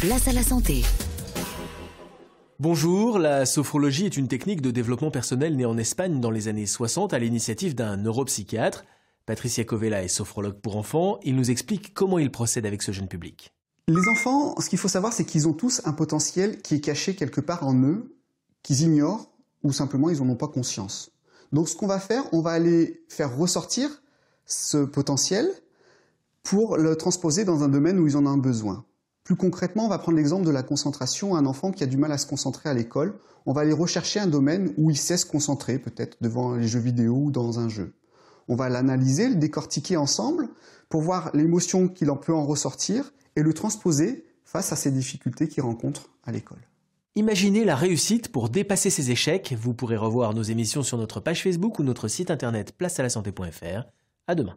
Place à la santé. Bonjour, la sophrologie est une technique de développement personnel née en Espagne dans les années 60 à l'initiative d'un neuropsychiatre. Patricia Covella est sophrologue pour enfants. Il nous explique comment il procède avec ce jeune public. Les enfants, ce qu'il faut savoir, c'est qu'ils ont tous un potentiel qui est caché quelque part en eux, qu'ils ignorent ou simplement ils n'en ont pas conscience. Donc ce qu'on va faire, on va aller faire ressortir ce potentiel pour le transposer dans un domaine où ils en ont besoin. Plus concrètement, on va prendre l'exemple de la concentration à un enfant qui a du mal à se concentrer à l'école. On va aller rechercher un domaine où il sait se concentrer, peut-être devant les jeux vidéo ou dans un jeu. On va l'analyser, le décortiquer ensemble pour voir l'émotion qu'il en peut en ressortir et le transposer face à ces difficultés qu'il rencontre à l'école. Imaginez la réussite pour dépasser ses échecs. Vous pourrez revoir nos émissions sur notre page Facebook ou notre site internet placealasanté.fr. À demain.